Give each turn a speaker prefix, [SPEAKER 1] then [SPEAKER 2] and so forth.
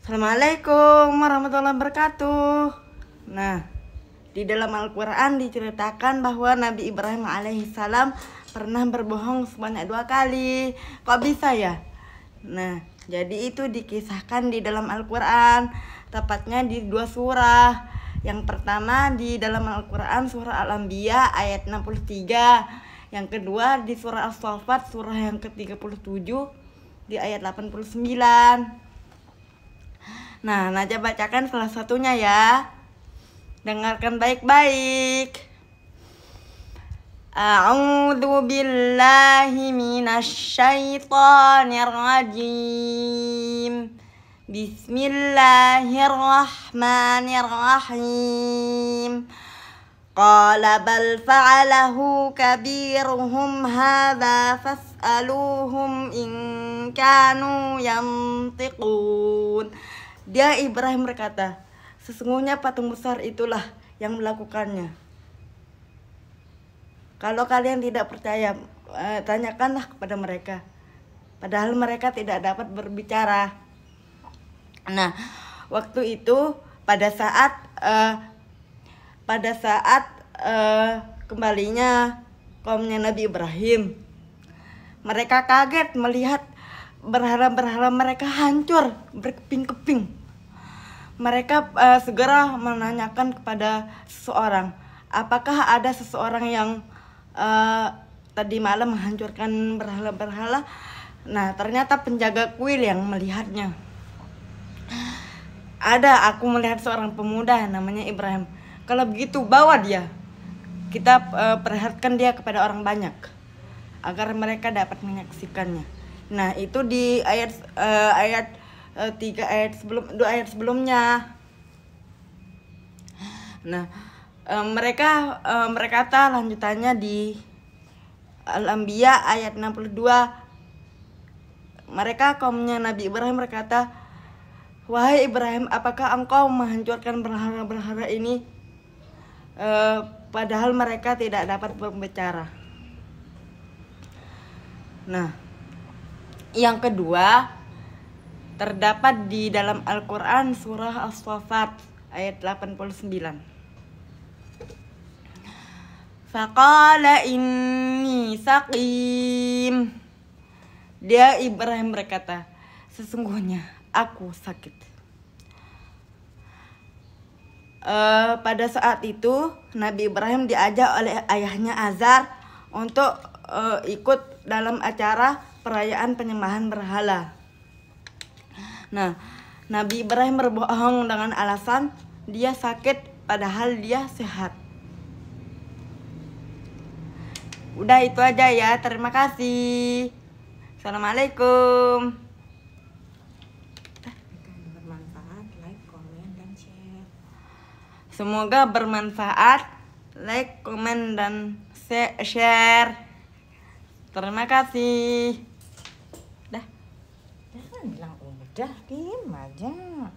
[SPEAKER 1] Assalamualaikum warahmatullahi wabarakatuh. Nah, di dalam Al-Quran diceritakan bahwa Nabi Ibrahim alaihissalam pernah berbohong sebanyak dua kali. Kok bisa ya? Nah, jadi itu dikisahkan di dalam Al-Quran, tepatnya di dua surah. Yang pertama di dalam Al-Quran surah Al-Anbiya ayat 63. Yang kedua di surah al saffat surah yang ke-37 di ayat 89. Nah, Naja bacakan salah satunya ya. Dengarkan baik-baik. A'udzu billahi minasyaitonir rajim. Bismillahirrahmanirrahim. قال بل فعله كبيرهم هذا فاسألوهم إن كانوا ينطقون dia Ibrahim berkata, sesungguhnya patung besar itulah yang melakukannya. Kalau kalian tidak percaya, eh, tanyakanlah kepada mereka. Padahal mereka tidak dapat berbicara. Nah, waktu itu pada saat eh, pada saat eh, kembalinya kaumnya Nabi Ibrahim, mereka kaget melihat berhala-berhala mereka hancur berkeping-keping mereka uh, segera menanyakan kepada seseorang, apakah ada seseorang yang uh, tadi malam menghancurkan berhala-berhala? Nah, ternyata penjaga kuil yang melihatnya. Ada, aku melihat seorang pemuda namanya Ibrahim. Kalau begitu, bawa dia. Kita uh, perlihatkan dia kepada orang banyak agar mereka dapat menyaksikannya. Nah, itu di ayat uh, ayat Eh, tiga ayat sebelum dua ayat sebelumnya nah e, mereka e, mereka lanjutannya di Al-Anbiya ayat 62 mereka kaumnya Nabi Ibrahim berkata Wahai Ibrahim, apakah engkau menghancurkan berhala-berhala ini? E, padahal mereka tidak dapat berbicara. Nah, yang kedua, terdapat di dalam Al-Quran Surah As-Safat ayat 89 Fakala ini sakim, Dia Ibrahim berkata Sesungguhnya aku sakit uh, Pada saat itu Nabi Ibrahim diajak oleh ayahnya Azar Untuk uh, ikut dalam acara perayaan penyembahan berhala Nah, Nabi Ibrahim berbohong dengan alasan dia sakit padahal dia sehat. Udah itu aja ya. Terima kasih. Assalamualaikum. Bermanfaat, like, komen, dan share. Semoga bermanfaat. Like, komen, dan share. Terima kasih. Jangan bilang udah, diem aja.